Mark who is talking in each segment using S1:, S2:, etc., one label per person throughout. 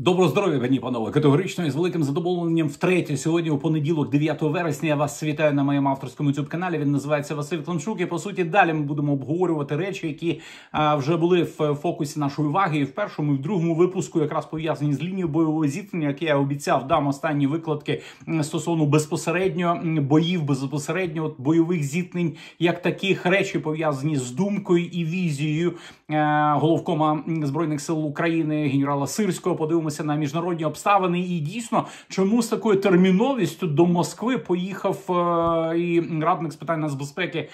S1: Доброго здоров'я, пані панове! Категорично і з великим задоволенням втретє. Сьогодні у понеділок, 9 вересня, я вас вітаю на моєму авторському youtube каналі Він називається Василь Кланчук. І по суті, далі ми будемо обговорювати речі, які а, вже були в фокусі нашої уваги. І в першому, і в другому випуску, якраз пов'язані з лінією бойового зіткнення, як я обіцяв, дам останні викладки стосовно безпосередньо боїв, безпосередньо от, бойових зіткнень, як таких речі пов'язані з думкою і візією а, е, головкома збройних сил України генерала Сирського. Подивимо дивимося на міжнародні обставини, і дійсно чому з такою терміновістю до Москви поїхав е, і радник з питань нацбезпеки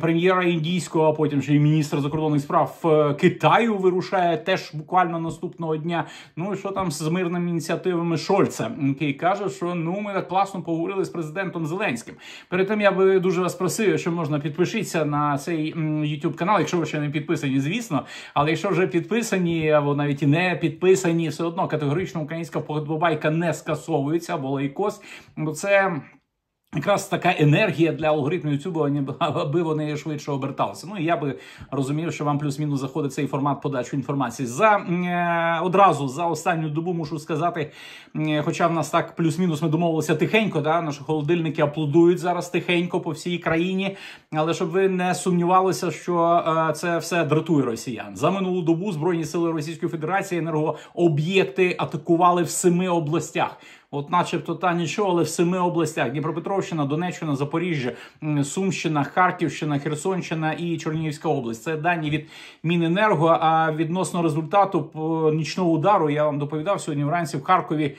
S1: прем'єра індійського, а потім ще й міністр закордонних справ е Китаю вирушає теж буквально наступного дня. Ну і що там з мирними ініціативами Шольца, який каже, що ну ми так класно поговорили з президентом Зеленським. Перед тим я би дуже вас просив, якщо можна підпишіться на цей YouTube канал, якщо ви ще не підписані, звісно. Але якщо вже підписані або навіть і не підписані, все одно категорично українська подобайка не скасовується, бо лайкос. Ну, це Якраз така енергія для алгоритмів YouTube, аби вони швидше оберталися. Ну і я би розумів, що вам плюс-мінус заходить цей формат подачі інформації. За е, одразу за останню добу мушу сказати, е, хоча в нас так плюс-мінус ми домовилися тихенько, да наші холодильники аплодують зараз тихенько по всій країні. Але щоб ви не сумнівалися, що е, це все дратує росіян за минулу добу збройні сили Російської Федерації енергооб'єкти атакували в семи областях. От, начебто, та нічого, але в семи областях: Дніпропетровщина, Донеччина, Запоріжжя, Сумщина, Харківщина, Херсонщина і Чернігівська область. Це дані від Міненерго. А відносно результату нічного удару я вам доповідав сьогодні. Вранці в Харкові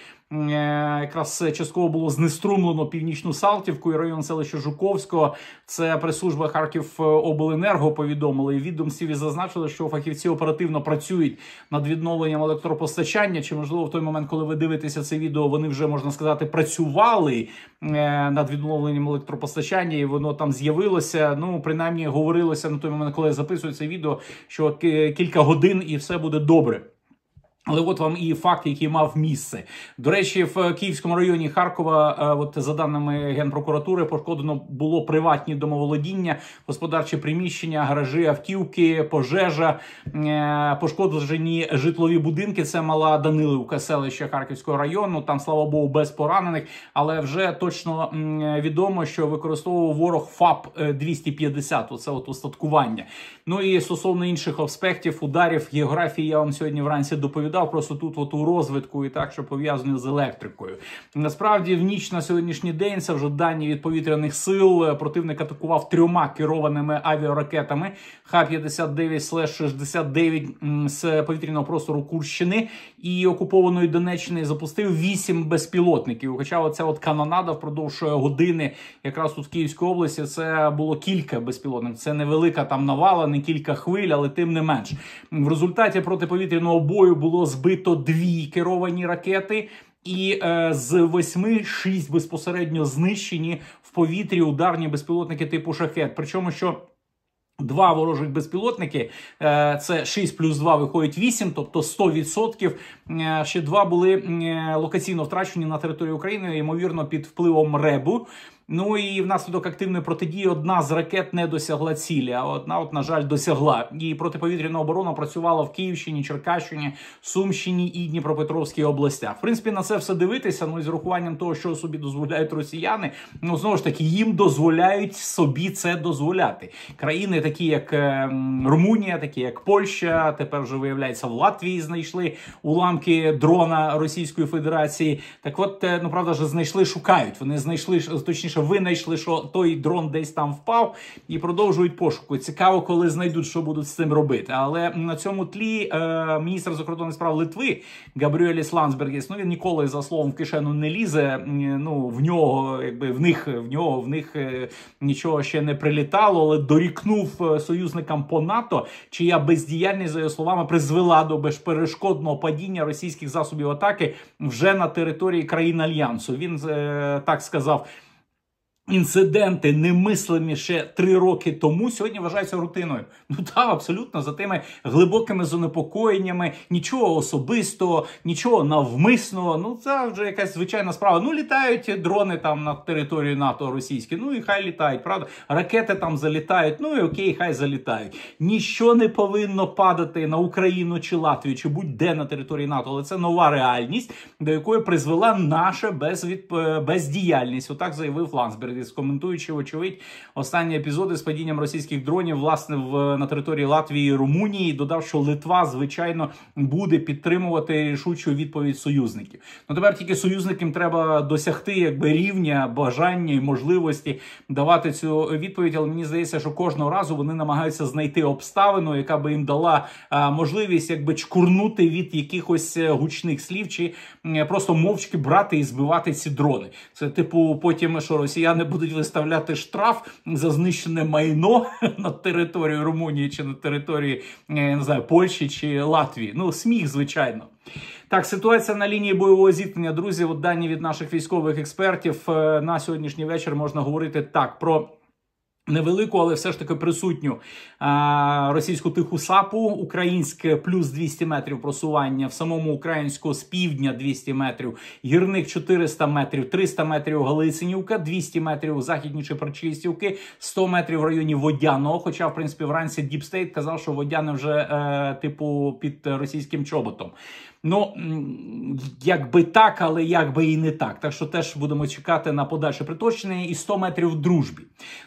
S1: Е, якраз е, частково було знеструмлено північну Салтівку і район селища Жуковського. Це прес-служба Харків е, Обленерго повідомили. І відомстві зазначили, що фахівці оперативно працюють над відновленням електропостачання. Чи можливо в той момент, коли ви дивитеся це відео, вони вже можна сказати працювали над відновленням електропостачання, і воно там з'явилося. Ну принаймні говорилося на той момент, коли я записую це відео, що кілька годин і все буде добре. Але от вам і факт, який мав місце. До речі, в Київському районі Харкова, е, от за даними генпрокуратури, пошкодено було приватні домоволодіння, господарчі приміщення, гаражі, автівки, пожежа, е, пошкоджені житлові будинки. Це мала Данилівка, селище Харківського району. Там слава Богу, без поранених. Але вже точно відомо, що використовував ворог ФАП 250 е, Оце от устаткування. Ну і стосовно інших аспектів, ударів географії, я вам сьогодні вранці доповідав розповідав просто тут от у розвитку і так, що пов'язане з електрикою. Насправді, в ніч на сьогоднішній день це вже дані від повітряних сил. Противник атакував трьома керованими авіаракетами Х-59-69 з повітряного простору Курщини і окупованої Донеччини запустив вісім безпілотників. Хоча оця от канонада впродовж е, години, якраз тут в Київській області, це було кілька безпілотників. Це невелика там навала, не кілька хвиль, але тим не менш в результаті протиповітряного бою було збито дві керовані ракети. І е, з восьми шість безпосередньо знищені в повітрі ударні безпілотники типу шахет. Причому що Два ворожих безпілотники, е, це 6 плюс 2 виходить 8, тобто 100%. Е, ще два були е, локаційно втрачені на території України, ймовірно, під впливом РЕБу. Ну і внаслідок активної протидії одна з ракет не досягла цілі. А одна, от, на жаль, досягла. І протиповітряна оборона працювала в Київщині, Черкащині, Сумщині і Дніпропетровській областях. В принципі, на це все дивитися. Ну і з урахуванням того, що собі дозволяють росіяни. Ну знову ж таки, їм дозволяють собі це дозволяти. Країни такі, як е, Румунія, такі як Польща. Тепер вже виявляється в Латвії. Знайшли уламки дрона Російської Федерації. Так, от е, ну правда ж знайшли, шукають. Вони знайшли точніше, винайшли, що той дрон десь там впав і продовжують пошуку. Цікаво, коли знайдуть, що будуть з цим робити. Але на цьому тлі е, міністр закордонних справ Литви Габріеліс Лансбергіс, ну він ніколи за словом в кишену не лізе. Ну в нього, якби в них в нього в них е, нічого ще не прилітало, але дорікнув Е, союзникам по НАТО, чия бездіяльність за його словами призвела до безперешкодного падіння російських засобів атаки вже на території країн альянсу. Він е, так сказав. Інциденти немислимі ще три роки тому сьогодні вважаються рутиною. Ну так, абсолютно за тими глибокими занепокоєннями, нічого особистого, нічого навмисного. Ну це вже якась звичайна справа. Ну літають дрони там на територію НАТО російські. Ну і хай літають, правда, ракети там залітають. Ну і окей, хай залітають. Ніщо не повинно падати на Україну чи Латвію, чи будь-де на території НАТО, але це нова реальність, до якої призвела наша безвідп... бездіяльність. Отак заявив Лансберг. Е, коментуючи, очевидь, останні епізоди з падінням російських дронів власне в на території Латвії і Румунії, додав, що Литва, звичайно, буде підтримувати рішучу відповідь союзників. Ну тепер тільки союзникам треба досягти якби рівня бажання і можливості давати цю відповідь. Але мені здається, що кожного разу вони намагаються знайти обставину, яка би їм дала а, можливість якби чкурнути від якихось е, гучних слів, чи просто мовчки брати і збивати ці дрони. Це типу, потім що росіяни будуть виставляти штраф за знищене майно на території Румунії чи на території е, не знаю, Польщі чи Латвії. Ну, сміх, звичайно. Так, ситуація на лінії бойового зіткнення, друзі, от дані від наших військових експертів е, на сьогоднішній вечір можна говорити так про. Невелику, але все ж таки присутню а, російську тиху сапу, українське плюс 200 метрів просування в самому українську з півдня 200 метрів, гірник 400 метрів, 300 метрів Галицинівка, 200 метрів західні чи Чепарчистівки, 100 метрів в районі водяного. Хоча, в принципі, вранці Діпстейт казав, що водяне вже е, типу під російським чоботом. Ну, якби так, але якби і не так. Так що теж будемо чекати на подальше приточення і 100 метрів в дружбі.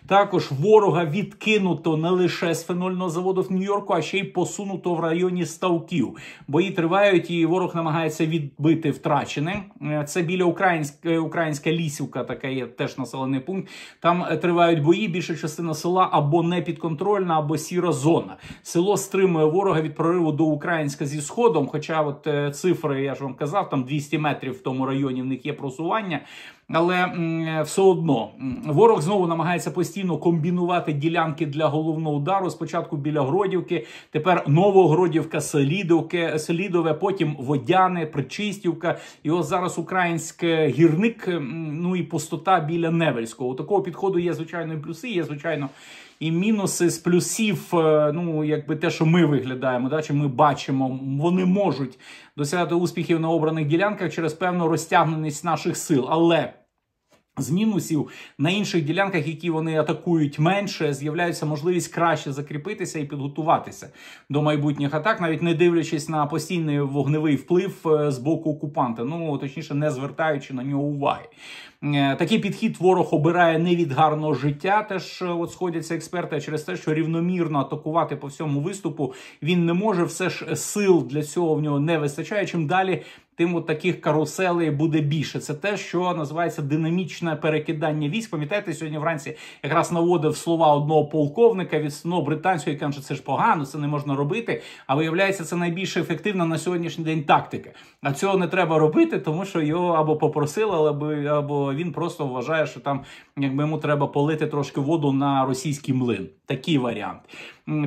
S1: Також ворога відкинуто не лише з фенольного заводу в Нью-Йорку, а ще й посунуто в районі Ставків. Бої тривають, і ворог намагається відбити втрачене. Е, це біля українська е, українська лісівка, така є теж населений пункт. Там е, тривають бої. Більша частина села або не підконтрольна, або сіра зона. Село стримує ворога від прориву до Українська зі сходом. Хоча, от цифри, я ж вам казав, там 200 метрів в тому районі в них є просування. Але все одно ворог знову намагається постійно комбінувати ділянки для головного удару. Спочатку біля Гродівки, тепер Новогродівка, Селідовки, Селідове, потім Водяне, Причистівка. І ось зараз українське гірник. Ну і пустота біля Невельського. У такого підходу є звичайно і плюси, є звичайно і мінуси з плюсів, е, ну якби те, що ми виглядаємо, да, чи ми бачимо, вони можуть досягати успіхів на обраних ділянках через певну розтягненість наших сил, але. З мінусів на інших ділянках, які вони атакують менше, з'являється можливість краще закріпитися і підготуватися до майбутніх атак, навіть не дивлячись на постійний вогневий вплив е, з боку окупанта, ну точніше, не звертаючи на нього уваги. Е, такий підхід ворог обирає не від гарного життя. Теж е, от сходяться експерти а через те, що рівномірно атакувати по всьому виступу він не може. Все ж е, сил для цього в нього не вистачає. Чим далі. Тим от таких каруселей буде більше. Це те, що називається динамічне перекидання військ. Пам'ятаєте, сьогодні вранці якраз наводив слова одного полковника від ну, британського, який каже, що це ж погано, це не можна робити. А виявляється, це найбільш ефективна на сьогоднішній день тактика. А цього не треба робити, тому що його або попросили, або або він просто вважає, що там якби йому треба полити трошки воду на російський млин. Такий варіант.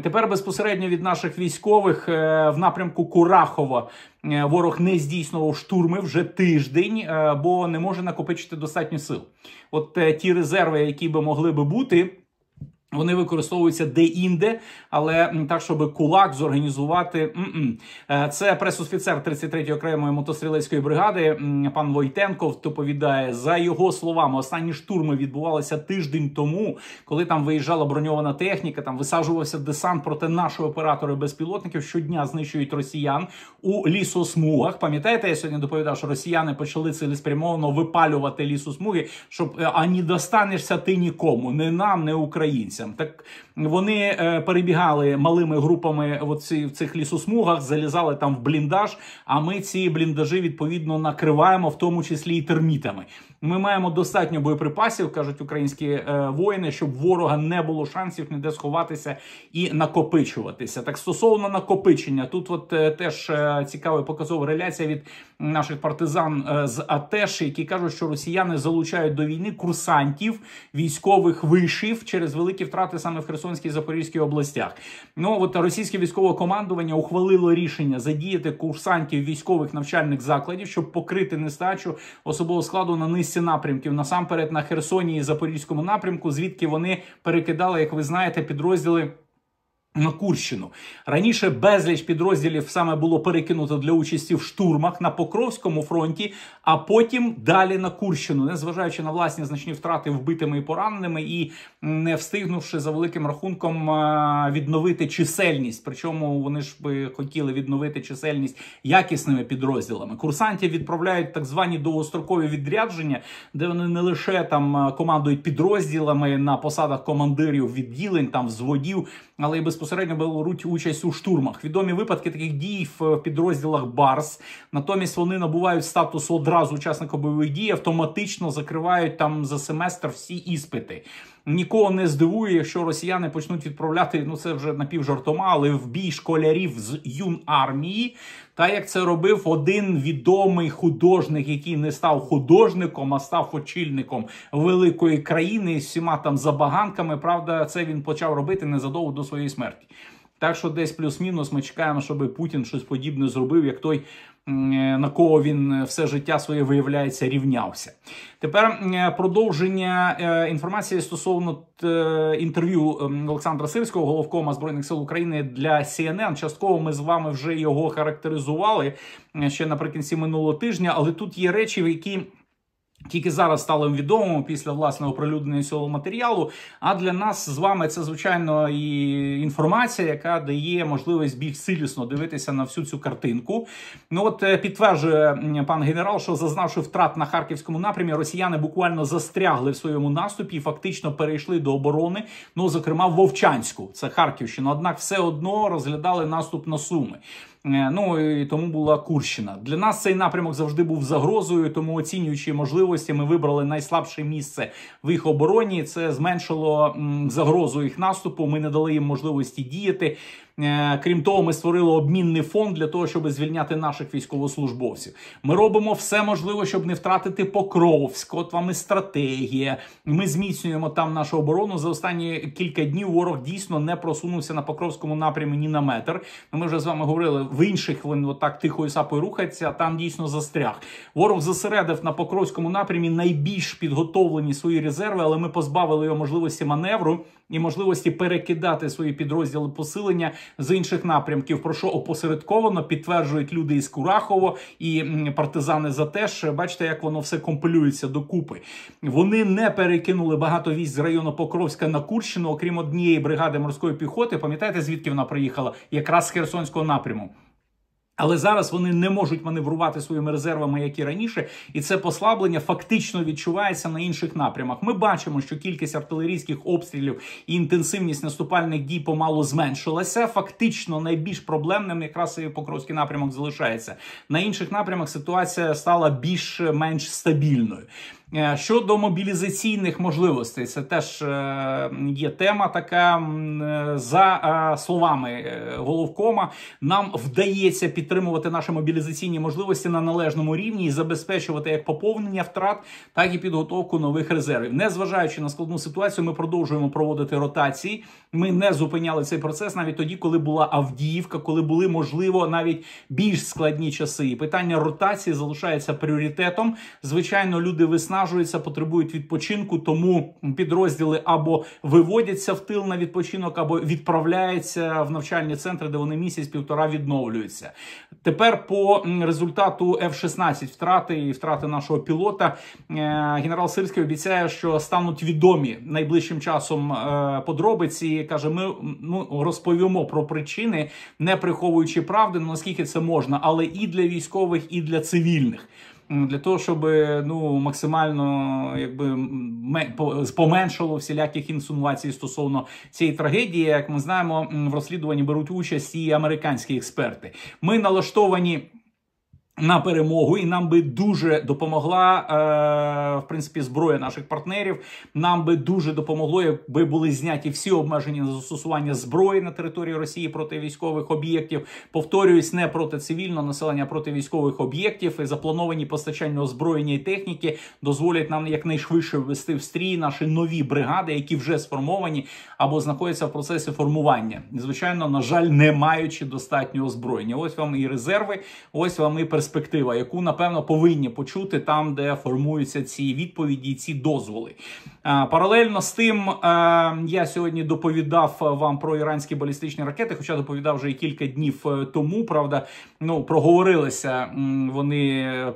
S1: Тепер безпосередньо від наших військових е, в напрямку Курахова е, ворог не здійснював штурми вже тиждень, е, бо не може накопичити достатньо сил. От ті резерви, які би могли би бути. Вони використовуються де-інде, але так, щоб кулак зорганізувати. М -м. Е, це пресофіцер 33-ї окремої мотострілецької бригади. Пан Войтенков доповідає за його словами. Останні штурми відбувалися тиждень тому, коли там виїжджала броньована техніка. Там висаджувався десант проти нашого оператора безпілотників. Щодня знищують росіян у лісосмугах. Пам'ятаєте, я сьогодні доповідав, що росіяни почали цілеспрямовано випалювати лісосмуги, щоб е, ані достанешся ти нікому, не нам, не українцям біженцям. Так вони е, перебігали малими групами оці, в цих лісосмугах, залізали там в бліндаж. А ми ці бліндажі відповідно накриваємо, в тому числі і термітами. Ми маємо достатньо боєприпасів, кажуть українські е, воїни, щоб ворога не було шансів ніде сховатися і накопичуватися. Так стосовно накопичення, тут от е, теж е, цікава показова реляція від наших партизан е, з АТЕШ, які кажуть, що росіяни залучають до війни курсантів військових вишів через великі втрати саме в Херсонській і Запорізькій областях. Ну от російське військове командування ухвалило рішення задіяти курсантів військових навчальних закладів, щоб покрити нестачу особового складу на низ. 200 напрямків насамперед на Херсоні і Запорізькому напрямку, звідки вони перекидали, як ви знаєте, підрозділи. На Курщину раніше безліч підрозділів саме було перекинуто для участі в штурмах на Покровському фронті, а потім далі на Курщину, незважаючи на власні значні втрати вбитими і пораненими, і не встигнувши за великим рахунком е, відновити чисельність. Причому вони ж би хотіли відновити чисельність якісними підрозділами. Курсантів відправляють так звані довгострокові відрядження, де вони не лише там е, командують підрозділами на посадах командирів відділень, там взводів, але й без безпосередньо беруть участь у штурмах. Відомі випадки таких дій в підрозділах Барс. Натомість вони набувають статусу одразу учасника бойових дій, автоматично закривають там за семестр всі іспити нікого не здивує, якщо росіяни почнуть відправляти. Ну це вже напівжартома, але в бій школярів з юнармії. Та як це робив один відомий художник, який не став художником, а став очільником великої країни з всіма там забаганками. Правда, це він почав робити незадовго до своєї смерті. Так що десь плюс-мінус ми чекаємо, щоб Путін щось подібне зробив, як той Е, на кого він е, все життя своє виявляється, рівнявся. Тепер е, продовження інформації стосовно інтерв'ю Олександра Сирського, головкома збройних сил України для CNN. Частково ми з вами вже його характеризували ще наприкінці минулого тижня, але тут є речі, в які. Тільки зараз стало відомо після власного оприлюднення цього матеріалу. А для нас з вами це звичайно і інформація, яка дає можливість більш цілісно дивитися на всю цю картинку. Ну от е, підтверджує пан генерал, що зазнавши втрат на харківському напрямі, росіяни буквально застрягли в своєму наступі і фактично перейшли до оборони. Ну, зокрема, в Вовчанську, це Харківщина. Однак все одно розглядали наступ на Суми. Е, ну і тому була Курщина. Для нас цей напрямок завжди був загрозою, тому оцінюючи можливості, ми вибрали найслабше місце в їх обороні. Це зменшило загрозу їх наступу. Ми не дали їм можливості діяти. Е, крім того, ми створили обмінний фонд для того, щоб звільняти наших військовослужбовців. Ми робимо все можливе, щоб не втратити Покровськ. От вам і стратегія. Ми зміцнюємо там нашу оборону. За останні кілька днів ворог дійсно не просунувся на Покровському напрямі ні на метр. Ну, ми вже з вами говорили в інших він отак тихою сапою рухається. а Там дійсно застряг. Ворог засередив на Покровському напрямі найбільш підготовлені свої резерви, але ми позбавили його можливості маневру і можливості перекидати свої підрозділи посилення з інших напрямків, про що опосередковано підтверджують люди із Курахово і партизани за те, що бачите, як воно все компилюється докупи. Вони не перекинули багато військ з району Покровська на Курщину, окрім однієї бригади морської піхоти. Пам'ятаєте, звідки вона приїхала? Якраз з Херсонського напряму. Але зараз вони не можуть маневрувати своїми резервами, як і раніше, і це послаблення фактично відчувається на інших напрямах. Ми бачимо, що кількість артилерійських обстрілів і інтенсивність наступальних дій помалу зменшилася. Фактично, найбільш проблемним якраз і покровський напрямок залишається. На інших напрямах ситуація стала більш-менш стабільною. Е, щодо мобілізаційних можливостей, це теж е, є тема така. Е, за словами головкома, нам вдається підтримувати наші мобілізаційні можливості на належному рівні і забезпечувати як поповнення втрат, так і підготовку нових резервів. Незважаючи на складну ситуацію, ми продовжуємо проводити ротації. Ми не зупиняли цей процес навіть тоді, коли була Авдіївка, коли були можливо навіть більш складні часи. І питання ротації залишається пріоритетом. Звичайно, люди весна виснажуються, потребують відпочинку, тому підрозділи або виводяться в тил на відпочинок, або відправляються в навчальні центри, де вони місяць-півтора відновлюються. Тепер по результату F-16 втрати і втрати нашого пілота е, генерал Сирський обіцяє, що стануть відомі найближчим часом е, подробиці. Каже, ми ну розповімо про причини, не приховуючи правди, ну, наскільки це можна, але і для військових, і для цивільних для того, щоб е, ну максимально якби поменшало всіляких інсинуацій стосовно цієї трагедії, як ми знаємо, в розслідуванні беруть участь і американські експерти. Ми налаштовані на перемогу, і нам би дуже допомогла е, в принципі зброя наших партнерів. Нам би дуже допомогло, якби були зняті всі обмеження на застосування зброї на території Росії проти військових об'єктів. Повторююсь, не проти цивільного населення, а проти військових об'єктів. І Заплановані постачання озброєння і техніки дозволять нам якнайшвидше ввести в стрій наші нові бригади, які вже сформовані або знаходяться в процесі формування. Звичайно, на жаль, не маючи достатнього озброєння. Ось вам і резерви, ось вам і перспективи перспектива, яку напевно повинні почути там, де формуються ці відповіді, ці дозволи. Паралельно з тим, е, я сьогодні доповідав вам про іранські балістичні ракети, хоча доповідав вже і кілька днів е, тому. Правда, ну проговорилися вони е,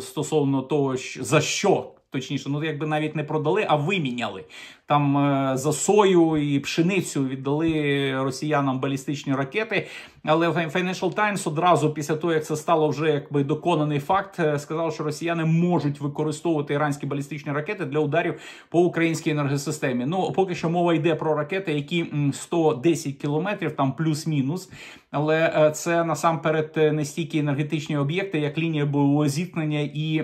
S1: стосовно того, за що. Точніше, ну якби навіть не продали, а виміняли там е, за сою і пшеницю віддали росіянам балістичні ракети. Але Financial Times одразу після того, як це стало вже якби доконаний факт, е, сказав, що росіяни можуть використовувати іранські балістичні ракети для ударів по українській енергосистемі. Ну поки що мова йде про ракети, які 110 кілометрів, там плюс-мінус. Але е, це насамперед не стільки енергетичні об'єкти, як лінія бойового зіткнення і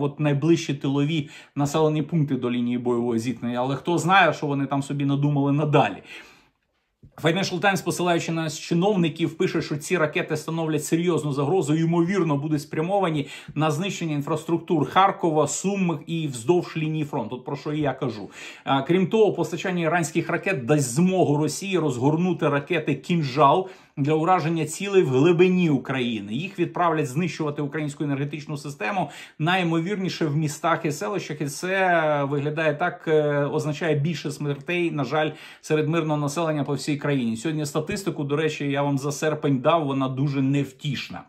S1: от найближчі тилові населені пункти до лінії бойового зіткнення. Але хто знає, що вони там собі надумали надалі. Financial Times, посилаючи на чиновників, пише, що ці ракети становлять серйозну загрозу. Ймовірно, будуть спрямовані на знищення інфраструктур Харкова, Сум і вздовж лінії фронту. От про що я кажу. Крім того, постачання іранських ракет дасть змогу Росії розгорнути ракети кінжал для ураження цілей в глибині України. Їх відправлять знищувати українську енергетичну систему найімовірніше в містах і селищах. І це виглядає так, е, означає більше смертей. На жаль, серед мирного населення по всій країні. Сьогодні статистику, до речі, я вам за серпень дав. Вона дуже невтішна.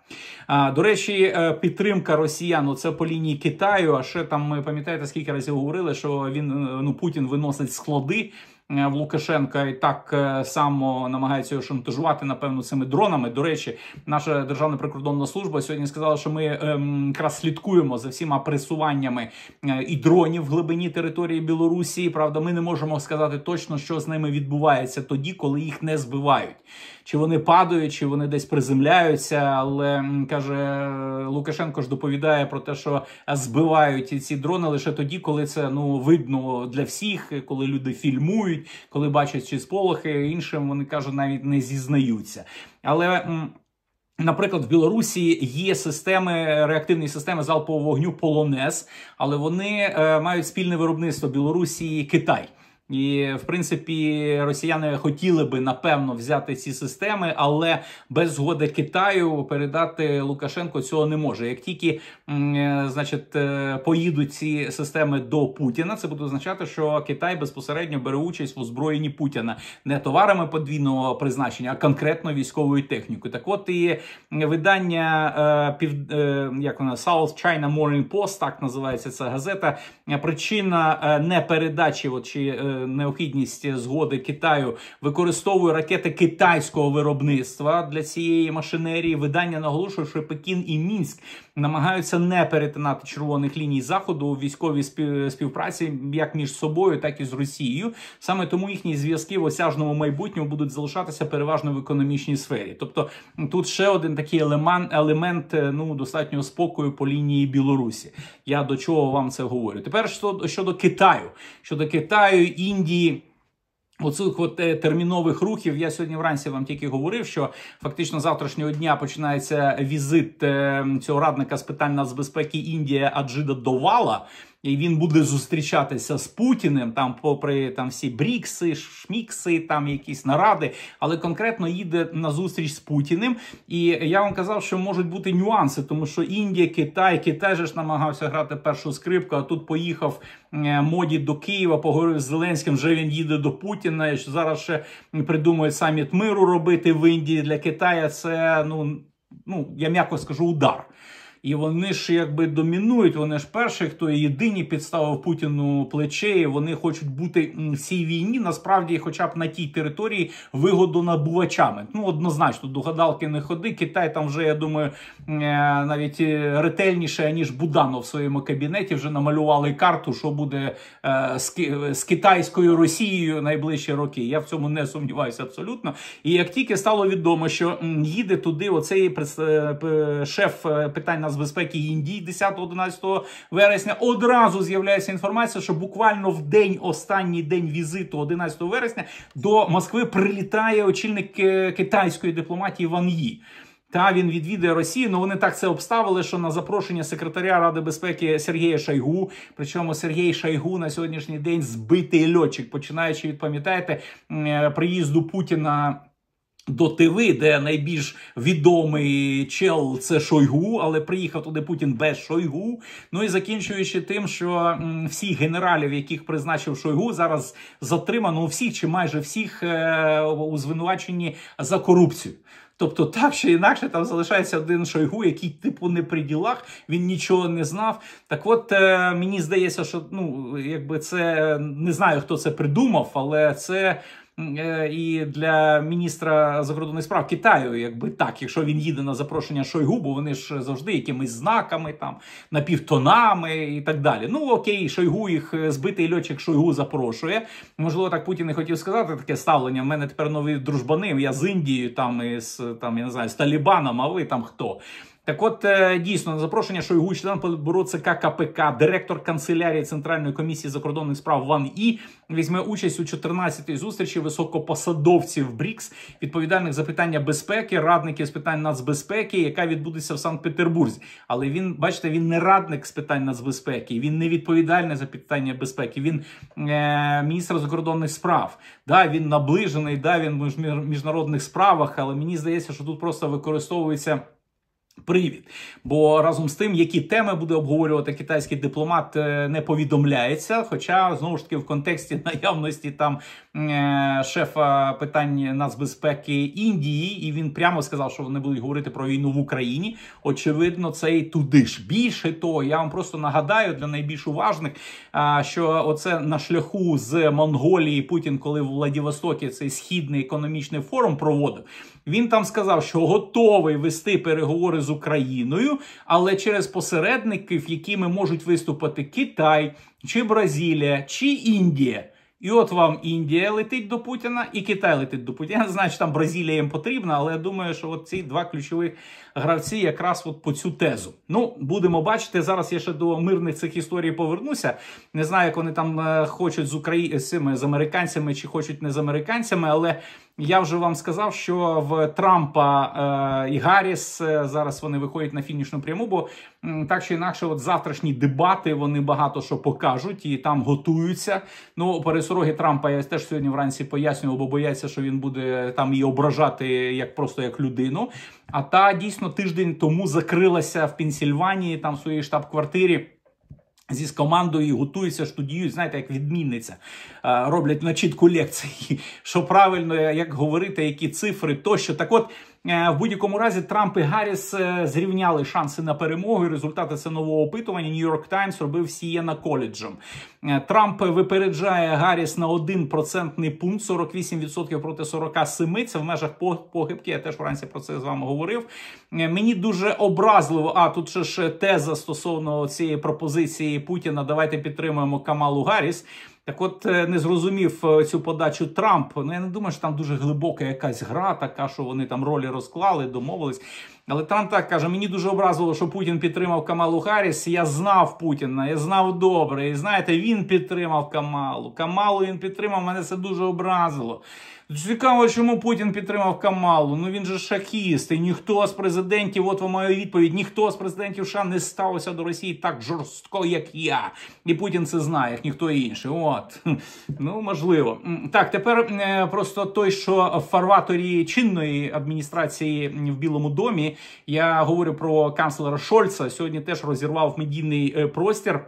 S1: до речі, е, підтримка росіян це по лінії Китаю. А ще там ми е, пам'ятаєте, скільки разів говорили, що він ну Путін виносить склади. Е, в Лукашенка і так е, само намагається його шантажувати, напевно, цими дронами. До речі, наша державна прикордонна служба сьогодні сказала, що ми ем, якраз слідкуємо за всіма пресуваннями е, і дронів в глибині території Білорусі. Правда, ми не можемо сказати точно, що з ними відбувається тоді, коли їх не збивають чи вони падають, чи вони десь приземляються. Але каже Лукашенко ж доповідає про те, що збивають ці дрони лише тоді, коли це ну видно для всіх, коли люди фільмують, коли бачать чи сполохи іншим. Вони каже, навіть не зізнаються. Але Наприклад, в Білорусі є системи реактивні системи залпового вогню Полонез, але вони е, мають спільне виробництво Білорусі і Китай. І, в принципі, росіяни хотіли би напевно взяти ці системи, але без згоди Китаю передати Лукашенко цього не може. Як тільки е, значить е, поїдуть ці системи до Путіна, це буде означати, що Китай безпосередньо бере участь в озброєнні Путіна не товарами подвійного призначення, а конкретно військовою технікою. Так, от і видання е, пів е, як вона South China Morning Post, так називається ця газета. Причина не передачі от, чи необхідність згоди Китаю використовує ракети китайського виробництва для цієї машинерії. Видання наголошує, що Пекін і Мінськ намагаються не перетинати червоних ліній заходу у військовій співпраці як між собою, так і з Росією. Саме тому їхні зв'язки в осяжному майбутньому будуть залишатися переважно в економічній сфері. Тобто тут ще один такий елемент, елемент ну достатнього спокою по лінії Білорусі. Я до чого вам це говорю? Тепер щодо щодо Китаю, щодо Китаю і. Індії. Оцих от е, термінових рухів я сьогодні вранці вам тільки говорив, що фактично завтрашнього дня починається візит ем, цього радника з питань нацбезпеки Індія Аджида Довала і він буде зустрічатися з Путіним там, попри там всі брікси, шмікси, там якісь наради, але конкретно їде на зустріч з Путіним. І я вам казав, що можуть бути нюанси, тому що Індія, Китай, Китай же ж намагався грати першу скрипку. А тут поїхав е, моді до Києва, поговорив з Зеленським. Вже він їде до Путіна. і Зараз ще придумують саміт миру робити в Індії для Китая. Це ну ну я м'яко скажу удар. І вони ж якби домінують. Вони ж перші, хто єдині підставив Путіну плече. і Вони хочуть бути в цій війні, насправді, хоча б на тій території вигодонабувачами. Ну однозначно, до гадалки не ходи. Китай там вже я думаю е, навіть е, ретельніше ніж Будано в своєму кабінеті. Вже намалювали карту, що буде е, з, китайською Росією найближчі роки. Я в цьому не сумніваюся абсолютно. І як тільки стало відомо, що їде туди оцей шеф питань нацбезпеки Індії 10-11 вересня. Одразу з'являється інформація, що буквально в день, останній день візиту, 11 вересня, до Москви прилітає очільник е, китайської дипломатії Ван Ї. Та він відвідає Росію. Ну вони так це обставили, що на запрошення секретаря Ради безпеки Сергія Шайгу. Причому Сергій Шайгу на сьогоднішній день збитий льотчик, починаючи від пам'ятаєте е, приїзду Путіна. До ТВ, де найбільш відомий чел це Шойгу, але приїхав туди Путін без Шойгу. Ну і закінчуючи тим, що всі генералів, яких призначив Шойгу, зараз затримано у всіх чи майже всіх е, у звинуваченні за корупцію. Тобто, так чи інакше, там залишається один Шойгу, який типу не при ділах, він нічого не знав. Так, от е мені здається, що ну якби це не знаю, хто це придумав, але це. Е, і для міністра закордонних справ Китаю, якби так, якщо він їде на запрошення Шойгу, бо вони ж завжди якимись знаками, там напівтонами і так далі. Ну окей, Шойгу їх е, збитий льотчик Шойгу запрошує. Можливо, так Путін і хотів сказати таке ставлення. в мене тепер нові дружбани. Я з Індією, там із там я не знаю з Талібаном. А ви там хто? Так, от е, дійсно на запрошення Шойгу, член Політбюро ЦК КПК, директор канцелярії Центральної комісії закордонних справ Ван і візьме участь у 14-й зустрічі високопосадовців БРІКС, відповідальних за питання безпеки, радників з питань нацбезпеки, яка відбудеться в Санкт-Петербурзі. Але він, бачите, він не радник з питань нацбезпеки, він не відповідальний за питання безпеки. Він е, міністр закордонних справ. Да, він наближений, да він в міжнародних справах. Але мені здається, що тут просто використовується. Привід, бо разом з тим, які теми буде обговорювати китайський дипломат, е, не повідомляється. Хоча знову ж таки в контексті наявності там е, шефа питань нацбезпеки Індії, і він прямо сказав, що вони будуть говорити про війну в Україні. Очевидно, це і туди ж більше того. Я вам просто нагадаю для найбільш уважних, що оце на шляху з Монголії Путін, коли в Владивостокі цей східний економічний форум проводив. Він там сказав, що готовий вести переговори з Україною, але через посередників, якими можуть виступити Китай чи Бразилія чи Індія. І от вам Індія летить до Путіна, і Китай летить до Путіна. Я не знаю, що там Бразилія їм потрібна, але я думаю, що от ці два ключових гравці якраз от по цю тезу. Ну, будемо бачити. Зараз я ще до мирних цих історій повернуся. Не знаю, як вони там е, хочуть з Украї... з цими з американцями чи хочуть не з американцями, але я вже вам сказав, що в Трампа е і Гарріс е зараз вони виходять на фінішну пряму, бо м так чи інакше, от завтрашні дебати вони багато що покажуть і там готуються. Ну, пересороги Трампа я теж сьогодні вранці пояснював, бо бояться, що він буде е, там її ображати як просто як людину. А та дійсно тиждень тому закрилася в Пенсільванії, там в своїй штаб-квартирі. Зі з командою і готуються, студіюють, знаєте, як відмінниця. Роблять начітку лекції, що правильно, як говорити, які цифри тощо. Так от Е, в будь-якому разі Трамп і Гарріс е, зрівняли шанси на перемогу. і Результати це нового опитування. Нью-Йорк Таймс робив Сієна коледжем. Е, Трамп випереджає Гарріс на 1 процентний пункт 48% проти 47%. Це в межах погибки. Я теж вранці про це з вами говорив. Мені дуже образливо. А тут ще ж теза стосовно цієї пропозиції Путіна. Давайте підтримуємо Камалу Гарріс. Так, от е, не зрозумів е, цю подачу Трамп. Ну я не думаю, що там дуже глибока якась гра, така що вони там ролі розклали, домовились. Але Трамп так каже: мені дуже образило, що Путін підтримав Камалу Гарріс. Я знав Путіна, я знав добре. І знаєте, він підтримав Камалу. Камалу він підтримав. Мене це дуже образило. Цікаво, чому Путін підтримав Камалу. Ну він же шахіст. І ніхто з президентів, от вам моя відповідь, ніхто з президентів США не ставився до Росії так жорстко, як я. І Путін це знає, як ніхто інший. От ну можливо. Так, тепер е, просто той, що в фарваторі чинної адміністрації в Білому домі я говорю про канцлера Шольца. Сьогодні теж розірвав медійний е, простір.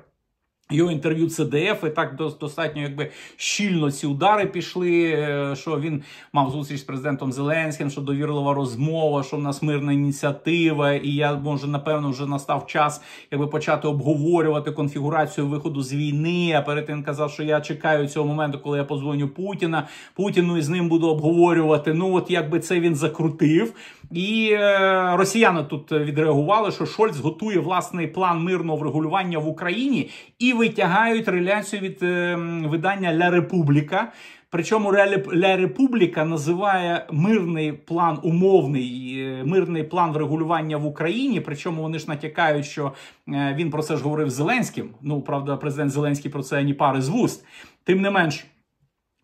S1: Його інтерв'ю ЦДФ, і так достатньо якби щільно ці удари пішли. Е, що він мав зустріч з президентом Зеленським, що довірлива розмова, що в нас мирна ініціатива. І я може напевно вже настав час, якби почати обговорювати конфігурацію виходу з війни. А перед тим казав, що я чекаю цього моменту, коли я позвоню Путіна. Путіну і з ним буду обговорювати. Ну от якби це він закрутив. І е, росіяни тут відреагували, що Шольц готує власний план мирного врегулювання в Україні і витягають реляцію від е, видання Ля Републіка. Причому Ля Републіка називає мирний план умовний е, мирний план врегулювання в Україні. Причому вони ж натякають, що е, він про це ж говорив з Зеленським. Ну правда, президент Зеленський про це ні пари з вуст. Тим не менш.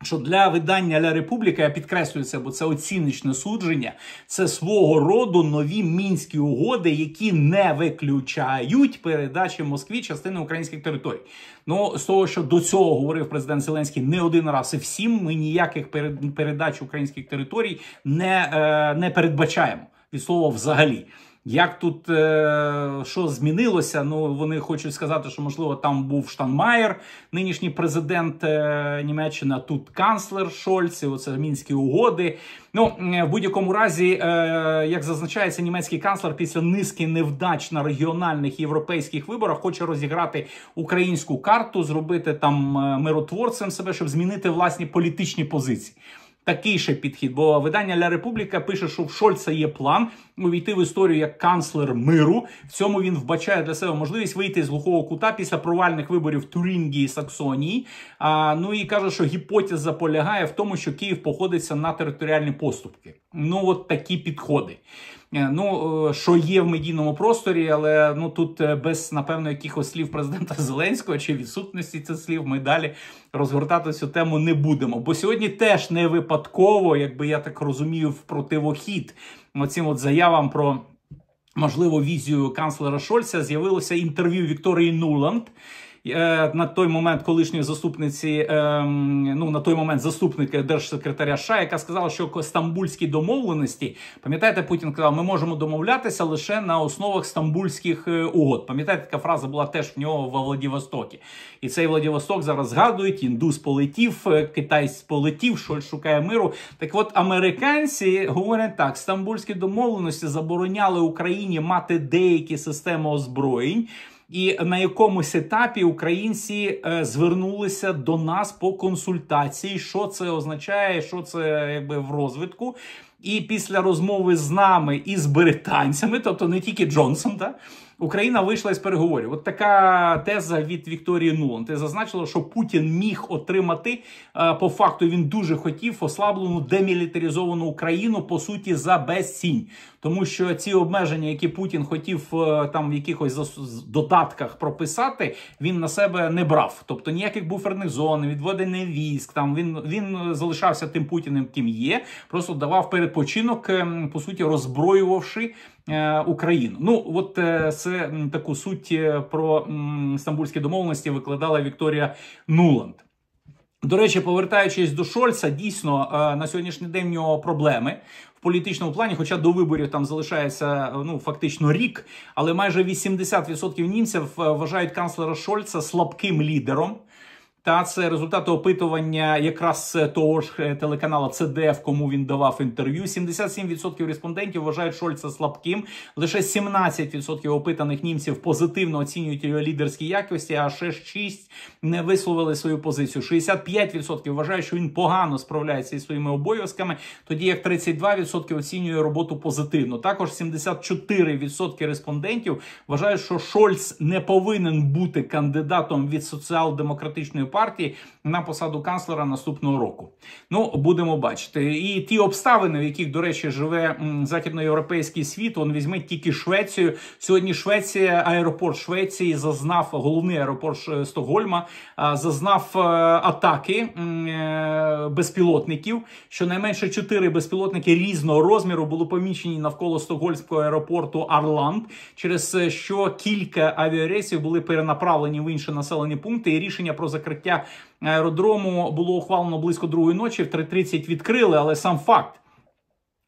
S1: Що для видання Ля Републіка я підкреслюю це, бо це оціночне судження, це свого роду нові мінські угоди, які не виключають передачі Москві частини українських територій. Ну з того, що до цього говорив президент Зеленський не один раз і всім, ми ніяких передач українських територій не, е, не передбачаємо від слова взагалі. Як тут е, що змінилося? Ну вони хочуть сказати, що можливо там був Штанмаєр, нинішній президент е, Німеччини, а тут канцлер Шольц, і оце мінські угоди. Ну в будь-якому разі, е, як зазначається, німецький канцлер після низки невдач на регіональних європейських виборах хоче розіграти українську карту, зробити там е, миротворцем себе, щоб змінити власні політичні позиції. Такий ще підхід, бо видання Ля Републіка пише, що в Шольца є план Увійти в історію як канцлер миру. В цьому він вбачає для себе можливість вийти з глухого кута після провальних виборів Турінгії і Саксонії. А, Ну і каже, що гіпотеза полягає в тому, що Київ походиться на територіальні поступки. Ну от такі підходи. Е, ну, е, що є в медійному просторі, але ну тут е, без напевно якихось слів президента Зеленського чи відсутності цих слів ми далі розгортати цю тему не будемо. Бо сьогодні теж не випадково, якби я так розумію, в противохід цим от заявам про можливу візію канцлера Шольца з'явилося інтерв'ю Вікторії Нуланд, Е, на той момент колишньої заступниці, ем, ну на той момент заступника держсекретаря США, яка сказала, що стамбульські домовленості, пам'ятаєте, Путін казав, ми можемо домовлятися лише на основах стамбульських е, угод. Пам'ятаєте, така фраза була теж в нього в Владивостокі. І цей Владивосток зараз згадують: індус полетів, е, китайсь полетів, Шольц шукає миру. Так, от американці говорять так: стамбульські домовленості забороняли Україні мати деякі системи озброєнь і на якомусь етапі українці е, звернулися до нас по консультації, що це означає, що це якби в розвитку. І після розмови з нами і з британцями, тобто не тільки Джонсон, так? Да? Україна вийшла із переговорів. От така теза від Вікторії Нулан. Ти зазначила, що Путін міг отримати е, по факту. Він дуже хотів ослаблену демілітаризовану Україну по суті за безцінь, тому що ці обмеження, які Путін хотів е, там в якихось додатках прописати, він на себе не брав. Тобто ніяких буферних зон, відведення військ. Там він він залишався тим путіним, ким є, просто давав перепочинок, ем, по суті, роззброювавши. Е, Україну. Ну от е, це таку суть про стамбульські домовленості викладала Вікторія Нуланд. До речі, повертаючись до Шольца, дійсно е, на сьогоднішній день в нього проблеми в політичному плані. Хоча до виборів там залишається ну фактично рік, але майже 80% німців вважають канцлера Шольца слабким лідером. Та це результати опитування якраз того ж е, телеканала ЦДФ, кому він давав інтерв'ю. 77% респондентів вважають Шольца слабким. Лише 17% опитаних німців позитивно оцінюють його лідерські якості. А ще 6 не висловили свою позицію. 65% вважають, що він погано справляється із своїми обов'язками, тоді як 32% оцінює роботу позитивно. Також 74% респондентів вважають, що Шольц не повинен бути кандидатом від соціал-демократичної партії на посаду канцлера наступного року. Ну, будемо бачити. І ті обставини, в яких, до речі, живе західноєвропейський світ, он візьме тільки Швецію. Сьогодні Швеція, аеропорт Швеції зазнав головний аеропорт Стокгольма, е, зазнав е, атаки е, безпілотників. Щонайменше чотири безпілотники різного розміру були помічені навколо Стокгольмського аеропорту Арланд, через що кілька авіарейсів були перенаправлені в інші населені пункти, і рішення про закриття закриття аеродрому було ухвалено близько другої ночі. В 3.30 відкрили, але сам факт.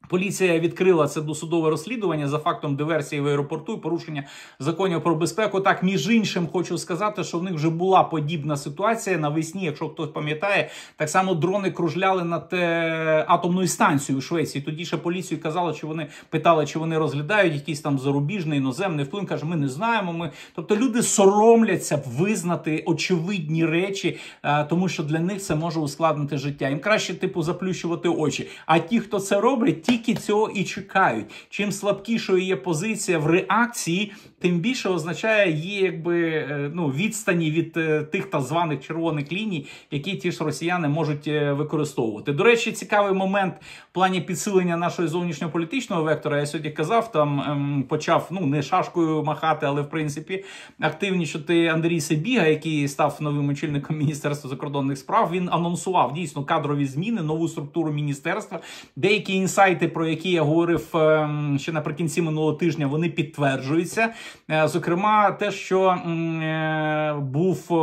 S1: Поліція відкрила це досудове розслідування за фактом диверсії в аеропорту і порушення законів про безпеку. Так, між іншим, хочу сказати, що в них вже була подібна ситуація навесні. Якщо хтось пам'ятає, так само дрони кружляли над е, атомною станцією у Швеції. Тоді ще поліцію казали, чи вони питали, чи вони розглядають якісь там зарубіжний іноземний вплив. Каже, ми не знаємо. Ми тобто люди соромляться визнати очевидні речі, е, тому що для них це може ускладнити життя. Їм краще типу заплющувати очі. А ті, хто це робить, ті тільки цього і чекають. Чим слабкішою є позиція в реакції, тим більше означає її якби е, ну, відстані від е, тих так званих червоних ліній, які ті ж росіяни можуть е, використовувати. До речі, цікавий момент в плані підсилення нашого зовнішньополітичного вектора. Я сьогодні казав, там ем, почав ну не шашкою махати, але в принципі активнішати Андрій Себіга, який став новим очільником міністерства закордонних справ. Він анонсував дійсно кадрові зміни, нову структуру міністерства. Деякі інсайти моменти, про які я говорив ем, ще наприкінці минулого тижня, вони підтверджуються. Е, зокрема, те, що е, був е,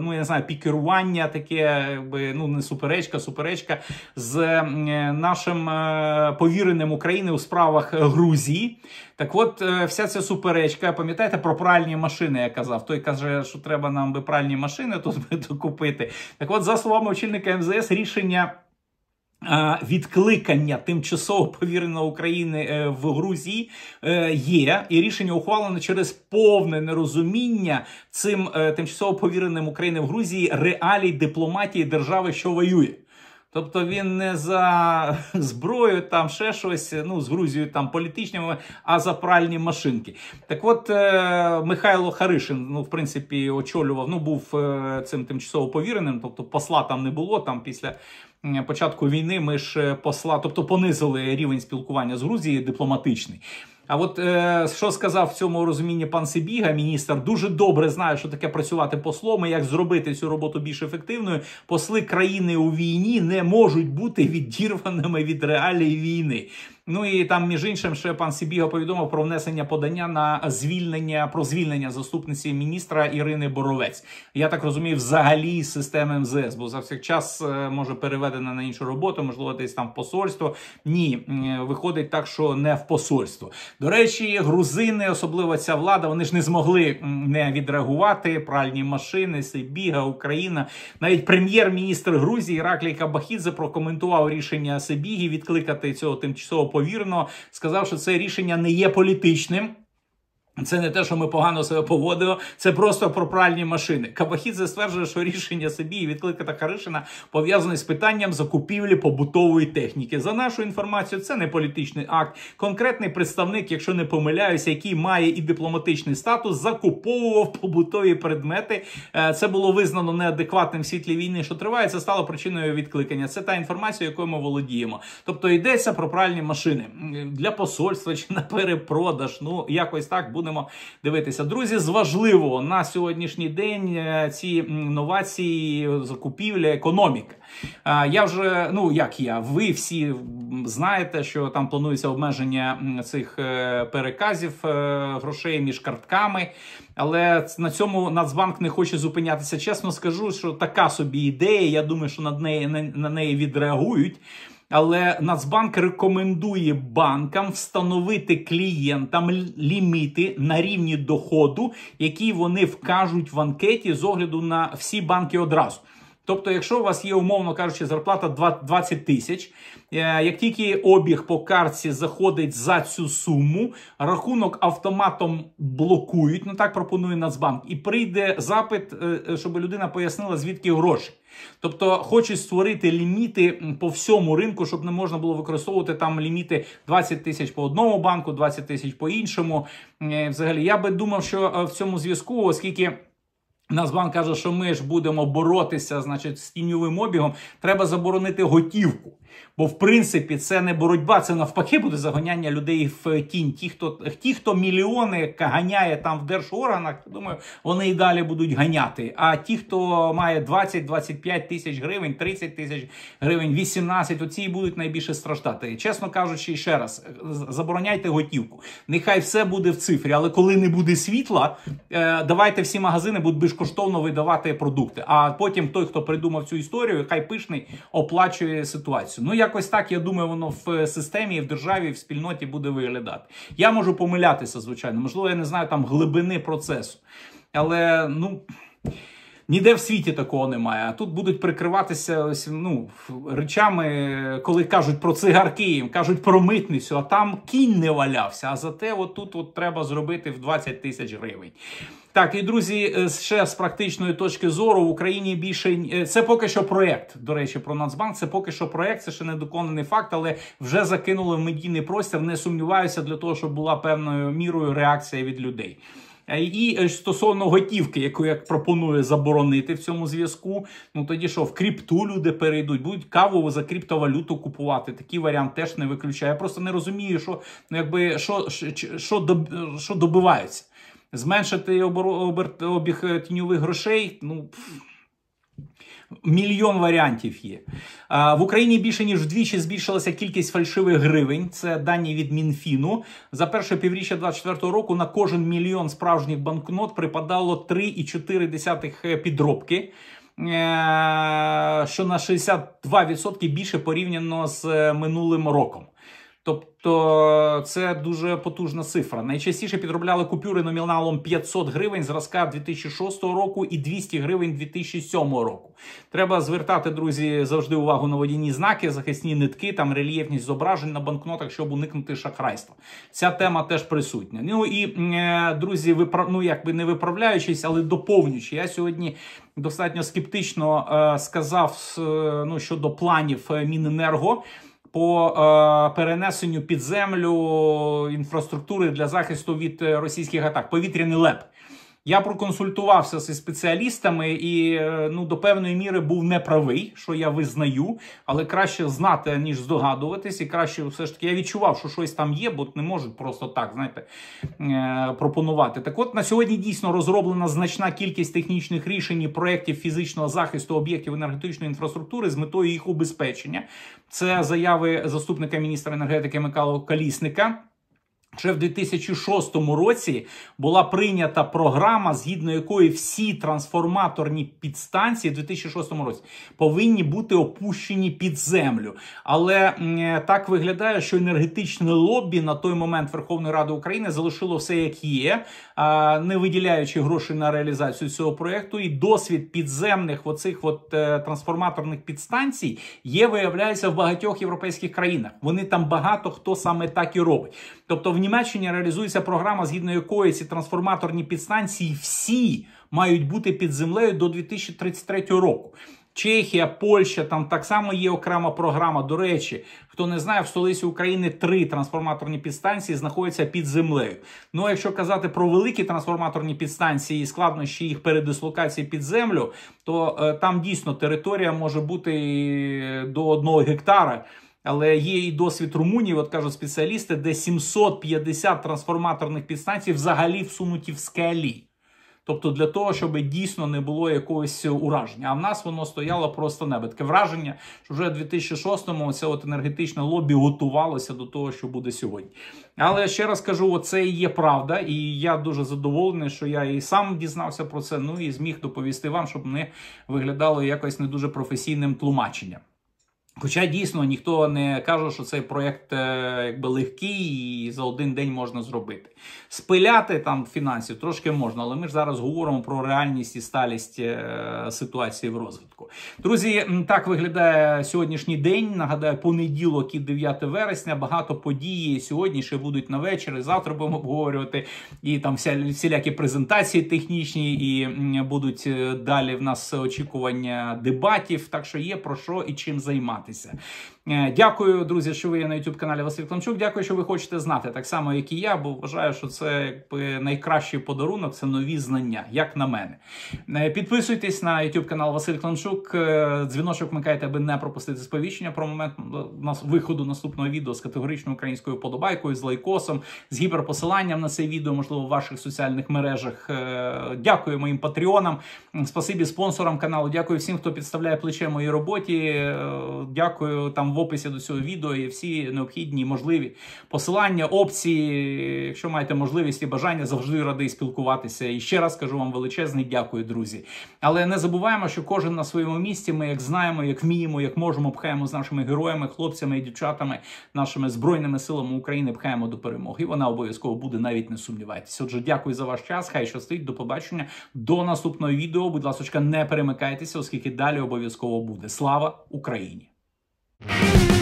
S1: ну я не знаю, пікерування, таке якби ну не суперечка, суперечка з нашим повіреним України у справах Грузії. Так, от вся ця суперечка, пам'ятаєте про пральні машини? Я казав. Той каже, що треба нам би пральні машини тут докупити. Так, от за словами очільника МЗС, рішення. Відкликання тимчасово повіреної України е, в Грузії е, є, і рішення ухвалено через повне нерозуміння цим е, тимчасово повіреним України в Грузії реалій дипломатії держави, що воює. Тобто він не за зброю, там ще щось, ну з Грузією там політичними, а за пральні машинки. Так от е, Михайло Харишин, ну в принципі, очолював, ну був е, цим тимчасово повіреним, тобто посла там не було. Там після початку війни ми ж е, посла, тобто понизили рівень спілкування з Грузією дипломатичний. А от е, що сказав в цьому розумінні пан Сибіга, міністр, дуже добре знає, що таке працювати послом, і як зробити цю роботу більш ефективною. Посли країни у війні не можуть бути відірваними від реалії війни. Ну і там, між іншим, ще пан Сібіга повідомив про внесення подання на звільнення про звільнення заступниці міністра Ірини Боровець. Я так розумію, взагалі системи МЗС, бо за всіх час е, може переведена на іншу роботу, можливо, десь там в посольство. Ні, е, виходить так, що не в посольство. До речі, грузини, особливо ця влада, вони ж не змогли не відреагувати. Пральні машини, Сибіга, Україна, навіть прем'єр-міністр Грузії Іраклій Кабахідзе прокоментував рішення Сибіги відкликати цього тимчасового повірно сказав, що це рішення не є політичним. Це не те, що ми погано себе поводимо. це просто про пральні машини. Кабахідзе стверджує, що рішення Сабії відкликати Харишина пов'язане з питанням закупівлі побутової техніки. За нашу інформацію, це не політичний акт. Конкретний представник, якщо не помиляюся, який має і дипломатичний статус, закуповував побутові предмети. Е, це було визнано неадекватним в світлі війни, що триває. Це стало причиною відкликання. Це та інформація, якою ми володіємо. Тобто йдеться про пральні машини для посольства чи на перепродаж. Ну якось так буде будемо дивитися. Друзі, Зважливо на сьогоднішній день е, ці новації, закупівля, економіки. Е, я вже ну як я, ви всі знаєте, що там планується обмеження цих е, переказів грошей між картками. Але на цьому Нацбанк не хоче зупинятися. Чесно скажу, що така собі ідея. Я думаю, що над неї на неї відреагують. Але Нацбанк рекомендує банкам встановити клієнтам ліміти на рівні доходу, які вони вкажуть в анкеті з огляду на всі банки одразу. Тобто, якщо у вас є, умовно кажучи, зарплата 20 тисяч, е, як тільки обіг по картці заходить за цю суму, рахунок автоматом блокують. Ну так пропонує Нацбанк, і прийде запит, е, е, щоб людина пояснила, звідки гроші. Тобто хочуть створити ліміти по всьому ринку, щоб не можна було використовувати там ліміти 20 тисяч по одному банку, 20 тисяч по іншому. Е, взагалі, я би думав, що е, в цьому зв'язку, оскільки. Нацбан каже, що ми ж будемо боротися, значить, з тіньовим обігом. Треба заборонити готівку. Бо в принципі це не боротьба, це навпаки буде заганяння людей в тінь. Ті, хто ті, хто мільйони ганяє там в держорганах, я думаю, вони і далі будуть ганяти. А ті, хто має 20-25 тисяч гривень, 30 тисяч гривень, 18, оці і будуть найбільше страждати. Чесно кажучи, ще раз забороняйте готівку. Нехай все буде в цифрі, але коли не буде світла, е, давайте всі магазини будуть більш безкоштовно видавати продукти. А потім той, хто придумав цю історію, хай пишний оплачує ситуацію. Ну якось так я думаю, воно в е, системі, в державі, в спільноті буде виглядати. Я можу помилятися, звичайно. Можливо, я не знаю там глибини процесу, але ну. Ніде в світі такого немає. А тут будуть прикриватися ось, ну, речами, коли кажуть про цигарки, кажуть про митницю, а там кінь не валявся. А зате отут от треба зробити в 20 тисяч гривень. Так, і друзі, е, ще з практичної точки зору в Україні більше е, це поки що проект. До речі, про Нацбанк. Це поки що проект, це ще не доконаний факт, але вже закинули в медійний простір. Не сумніваюся для того, щоб була певною мірою реакція від людей. Е, і стосовно готівки, яку як пропонує заборонити в цьому зв'язку, ну тоді що в крипту люди перейдуть, будуть каву за криптовалюту купувати. Такий варіант теж не виключає. Я просто не розумію, що ну якби що що, що, що добиваються. Зменшити обіг е, тіньових грошей. Ну мільйон варіантів є. В Україні більше ніж вдвічі збільшилася кількість фальшивих гривень. Це дані від Мінфіну. За перше півріччя 2024 року на кожен мільйон справжніх банкнот припадало 3,4 е, підробки. Е, що на 62% більше порівняно з минулим роком. То тобто, це дуже потужна цифра. Найчастіше підробляли купюри номіналом 500 гривень зразка 2006 року і 200 гривень 2007 року. Треба звертати, друзі, завжди увагу на водяні знаки, захисні нитки, там рельєфність зображень на банкнотах, щоб уникнути шахрайства. Ця тема теж присутня. Ну і е, друзі, випра... ну якби не виправляючись, але доповнюючи, я сьогодні достатньо скептично е, сказав е, ну, щодо планів Міненерго по е, перенесенню під землю інфраструктури для захисту від е, російських атак повітряний леп. Я проконсультувався зі спеціалістами і е, ну до певної міри був неправий, що я визнаю, але краще знати ніж здогадуватись, і краще все ж таки я відчував, що щось там є, бо не можуть просто так знаєте е, пропонувати. Так, от на сьогодні дійсно розроблена значна кількість технічних рішень і проєктів фізичного захисту об'єктів енергетичної інфраструктури з метою їх убезпечення. Це заяви заступника міністра енергетики Микола Калісника. Ще в 2006 році була прийнята програма, згідно якої всі трансформаторні підстанції в 2006 році повинні бути опущені під землю. Але так виглядає, що енергетичне лобі на той момент Верховної Ради України залишило все, як є, не виділяючи гроші на реалізацію цього проєкту. І досвід підземних оцих от е, трансформаторних підстанцій є, виявляється, в багатьох європейських країнах. Вони там багато хто саме так і робить. Тобто в Німеччині реалізується програма, згідно якої ці трансформаторні підстанції всі мають бути під землею до 2033 року. Чехія, Польща, там так само є окрема програма. До речі, хто не знає, в столиці України три трансформаторні підстанції знаходяться під землею. Ну, якщо казати про великі трансформаторні підстанції і складнощі їх передислокації під землю, то е, там дійсно територія може бути е, до одного гектара. Але є і досвід Румунії, от кажуть спеціалісти, де 750 трансформаторних підстанцій взагалі всунуті в скелі. Тобто для того, щоб дійсно не було якогось ураження. А в нас воно стояло просто небо. Таке враження, що вже в 2006-му це от енергетичне лобі готувалося до того, що буде сьогодні. Але ще раз кажу, це і є правда, і я дуже задоволений, що я і сам дізнався про це. Ну і зміг доповісти вам, щоб не виглядало якось не дуже професійним тлумаченням. Хоча дійсно ніхто не каже, що цей проєкт е, якби легкий і за один день можна зробити. Спиляти там фінансів трошки можна, але ми ж зараз говоримо про реальність і сталість е, ситуації в розвитку. Друзі, так виглядає сьогоднішній день. Нагадаю, понеділок і 9 вересня. Багато подій сьогодні ще будуть на вечір. і Завтра будемо обговорювати і там всілякі презентації технічні, і будуть е, далі в нас очікування дебатів. Так що є про що і чим займатися. Е, дякую, друзі, що ви є на youtube каналі Василь Кланчук. Дякую, що ви хочете знати так само, як і я, бо вважаю, що це якби найкращий подарунок це нові знання, як на мене. Е, підписуйтесь на youtube канал Василь Кланчук. Е, дзвіночок вмикайте, аби не пропустити сповіщення про момент виходу наступного відео з категоричною українською подобайкою, з лайкосом, з гіперпосиланням на це відео, можливо, в ваших соціальних мережах. Дякую моїм патреонам, спасибі спонсорам каналу. Дякую всім, хто підставляє плече моїй роботі. Дякую там в описі до цього відео є всі необхідні можливі посилання, опції. Якщо маєте можливість і бажання, завжди радий спілкуватися. І ще раз кажу вам величезний дякую, друзі. Але не забуваємо, що кожен на своєму місці. Ми як знаємо, як вміємо, як можемо, пхаємо з нашими героями, хлопцями і дівчатами, нашими збройними силами України пхаємо до перемоги. вона обов'язково буде, навіть не сумнівайтесь. Отже, дякую за ваш час. Хай щастить, до побачення, до наступного відео. Будь ласка, не перемикайтеся, оскільки далі обов'язково буде. Слава Україні! Thank you.